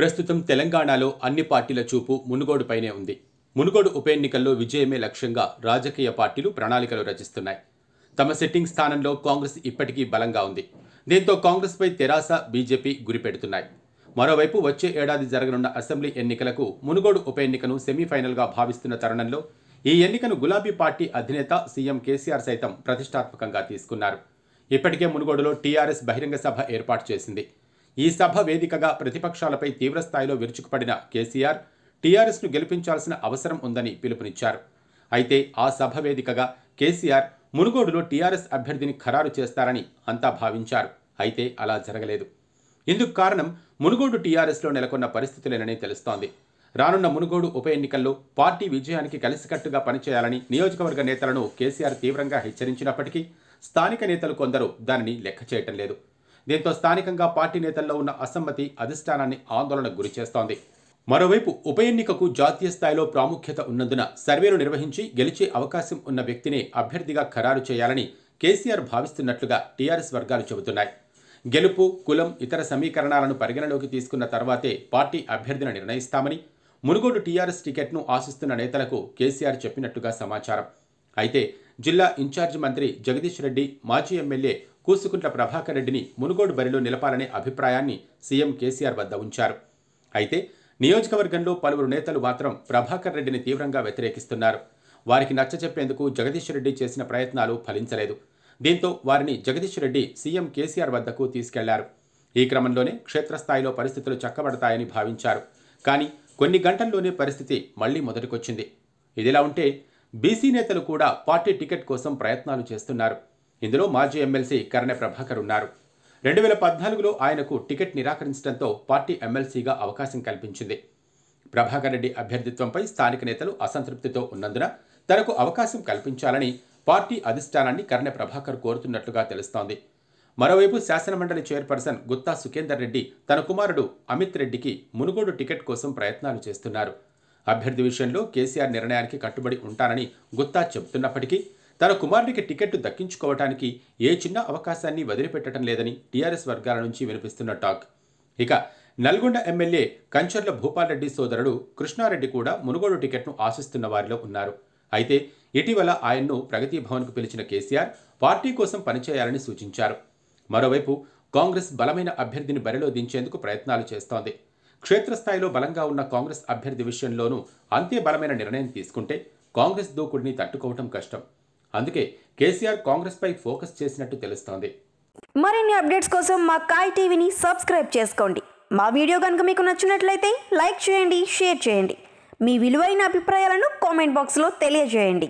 ప్రస్తుతం తెలంగాణలో అన్ని పార్టీల చూపు మునుగోడుపైనే ఉంది మునుగోడు ఉప ఎన్నికల్లో విజయమే లక్ష్యంగా రాజకీయ పార్టీలు ప్రణాళికలు రచిస్తున్నాయి తమ సిట్టింగ్ స్థానంలో కాంగ్రెస్ ఇప్పటికీ బలంగా ఉంది దీంతో కాంగ్రెస్పై తెరాస బీజేపీ గురిపెడుతున్నాయి మరోవైపు వచ్చే ఏడాది జరగనున్న అసెంబ్లీ ఎన్నికలకు మునుగోడు ఉప ఎన్నికను సెమీఫైనల్గా భావిస్తున్న తరుణంలో ఈ ఎన్నికను గులాబీ పార్టీ అధినేత సీఎం కేసీఆర్ సైతం ప్రతిష్టాత్మకంగా తీసుకున్నారు ఇప్పటికే మునుగోడులో టీఆర్ఎస్ బహిరంగ సభ ఏర్పాటు చేసింది ఈ సభ వేదికగా ప్రతిపక్షాలపై తీవ్రస్థాయిలో విరుచుకుపడిన కేసీఆర్ టీఆర్ఎస్ను గెలిపించాల్సిన అవసరం ఉందని పిలుపునిచ్చారు అయితే ఆ సభ వేదికగా కేసీఆర్ మునుగోడులో టీఆర్ఎస్ అభ్యర్థిని ఖరారు చేస్తారని అంతా భావించారు అయితే అలా జరగలేదు ఇందుకు కారణం మునుగోడు టీఆర్ఎస్లో నెలకొన్న పరిస్థితులేనని తెలుస్తోంది రానున్న మునుగోడు ఉప ఎన్నికల్లో పార్టీ విజయానికి కలిసికట్టుగా పనిచేయాలని నియోజకవర్గ నేతలను కేసీఆర్ తీవ్రంగా హెచ్చరించినప్పటికీ స్థానిక నేతలు కొందరు దానిని లెక్క చేయటం లేదు దీంతో స్థానికంగా పార్టీ నేతల్లో ఉన్న అసమ్మతి అధిష్టానాన్ని ఆందోళనకు గురిచేస్తోంది మరోవైపు ఉప ఎన్నికకు జాతీయ స్థాయిలో ప్రాముఖ్యత ఉన్నందున సర్వేలు నిర్వహించి గెలిచే అవకాశం ఉన్న వ్యక్తిని అభ్యర్థిగా ఖరారు చేయాలని కేసీఆర్ భావిస్తున్నట్లుగా టీఆర్ఎస్ వర్గాలు చెబుతున్నాయి గెలుపు కులం ఇతర సమీకరణాలను పరిగణలోకి తీసుకున్న తర్వాతే పార్టీ అభ్యర్థిని నిర్ణయిస్తామని మునుగోడు టీఆర్ఎస్ టికెట్ను ఆశిస్తున్న నేతలకు కేసీఆర్ చెప్పినట్టుగా సమాచారం అయితే జిల్లా ఇన్ఛార్జి మంత్రి జగదీష్ రెడ్డి మాజీ ఎమ్మెల్యే కూసుకుంట్ల ప్రభాకర్ రెడ్డిని మునుగోడు బరిలో నిలపాలనే అభిప్రాయాన్ని సీఎం కేసీఆర్ వద్ద ఉంచారు అయితే నియోజకవర్గంలో పలువురు నేతలు మాత్రం ప్రభాకర్ రెడ్డిని తీవ్రంగా వ్యతిరేకిస్తున్నారు వారికి నచ్చచెప్పేందుకు జగదీష్ రెడ్డి చేసిన ప్రయత్నాలు ఫలించలేదు దీంతో వారిని జగదీష్ రెడ్డి సీఎం కేసీఆర్ వద్దకు తీసుకెళ్లారు ఈ క్రమంలోనే క్షేత్రస్థాయిలో పరిస్థితులు చక్కబడతాయని భావించారు కానీ కొన్ని గంటల్లోనే పరిస్థితి మళ్లీ మొదటికొచ్చింది ఇదిలా ఉంటే బీసీ నేతలు కూడా పార్టీ టికెట్ కోసం ప్రయత్నాలు చేస్తున్నారు ఇందులో మాజీ ఎమ్మెల్సీ కరణ ప్రభాకర్ ఉన్నారు రెండు వేల పద్నాలుగులో ఆయనకు టికెట్ నిరాకరించడంతో పార్టీ ఎమ్మెల్సీగా అవకాశం కల్పించింది ప్రభాకర్ రెడ్డి అభ్యర్థిత్వంపై స్థానిక నేతలు అసంతృప్తితో ఉన్నందున తనకు అవకాశం కల్పించాలని పార్టీ అధిష్టానాన్ని కరణ ప్రభాకర్ కోరుతున్నట్లుగా తెలుస్తోంది మరోవైపు శాసనమండలి చైర్పర్సన్ గుత్తా సుఖేందర్ రెడ్డి తన కుమారుడు అమిత్ రెడ్డికి మునుగోడు టికెట్ కోసం ప్రయత్నాలు చేస్తున్నారు అభ్యర్థి విషయంలో కేసీఆర్ నిర్ణయానికి కట్టుబడి ఉంటానని గుత్తా చెబుతున్నప్పటికీ తన కుమారుడికి టికెట్ దక్కించుకోవటానికి ఏ చిన్న అవకాశాన్ని వదిలిపెట్టడం లేదని టీఆర్ఎస్ వర్గాల నుంచి వినిపిస్తున్న టాక్ ఇక నల్గొండ ఎమ్మెల్యే కంచర్ల రెడ్డి సోదరుడు కృష్ణారెడ్డి కూడా మునుగోడు టికెట్ను ఆశిస్తున్న వారిలో ఉన్నారు అయితే ఇటీవల ఆయన్ను ప్రగతి భవన్కు పిలిచిన కేసీఆర్ పార్టీ కోసం పనిచేయాలని సూచించారు మరోవైపు కాంగ్రెస్ బలమైన అభ్యర్థిని బరిలో దించేందుకు ప్రయత్నాలు చేస్తోంది క్షేత్రస్థాయిలో బలంగా ఉన్న కాంగ్రెస్ అభ్యర్థి విషయంలోనూ అంతే బలమైన నిర్ణయం తీసుకుంటే కాంగ్రెస్ దూకుడిని తట్టుకోవటం కష్టం అందుకే కేసీఆర్ కాంగ్రెస్పై ఫోకస్ చేసినట్టు తెలుస్తోంది మరిన్ని అప్డేట్స్ కోసం మా కాయ్ టీవీని సబ్స్క్రైబ్ చేసుకోండి మా వీడియో కనుక మీకు నచ్చినట్లయితే లైక్ చేయండి షేర్ చేయండి మీ విలువైన అభిప్రాయాలను కామెంట్ బాక్స్లో తెలియజేయండి